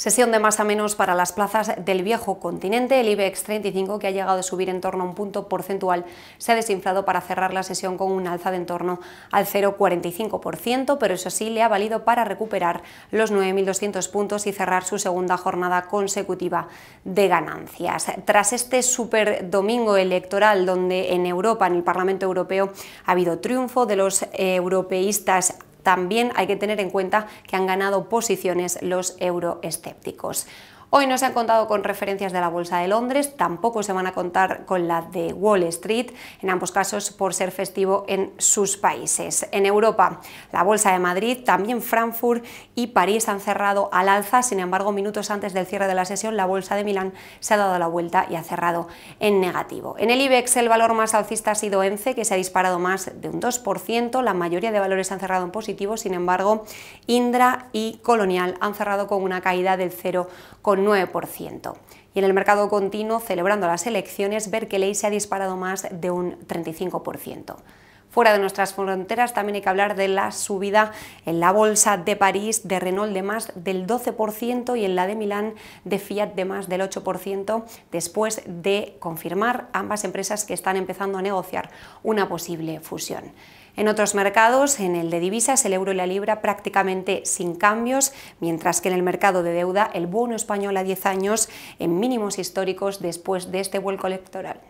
Sesión de más a menos para las plazas del viejo continente. El IBEX 35, que ha llegado a subir en torno a un punto porcentual, se ha desinflado para cerrar la sesión con un alza de en torno al 0,45%, pero eso sí le ha valido para recuperar los 9.200 puntos y cerrar su segunda jornada consecutiva de ganancias. Tras este super domingo electoral, donde en Europa, en el Parlamento Europeo, ha habido triunfo de los europeístas también hay que tener en cuenta que han ganado posiciones los euroescépticos. Hoy no se han contado con referencias de la Bolsa de Londres, tampoco se van a contar con la de Wall Street, en ambos casos por ser festivo en sus países. En Europa, la Bolsa de Madrid, también Frankfurt y París han cerrado al alza, sin embargo, minutos antes del cierre de la sesión, la Bolsa de Milán se ha dado la vuelta y ha cerrado en negativo. En el IBEX, el valor más alcista ha sido ENCE, que se ha disparado más de un 2%, la mayoría de valores han cerrado en positivo, sin embargo, Indra y Colonial han cerrado con una caída del 0,9%. 9%. Y en el mercado continuo, celebrando las elecciones, Berkeley se ha disparado más de un 35%. Fuera de nuestras fronteras también hay que hablar de la subida en la bolsa de París de Renault de más del 12% y en la de Milán de Fiat de más del 8% después de confirmar ambas empresas que están empezando a negociar una posible fusión. En otros mercados, en el de divisas, el euro y la libra prácticamente sin cambios, mientras que en el mercado de deuda, el bono español a 10 años en mínimos históricos después de este vuelco electoral.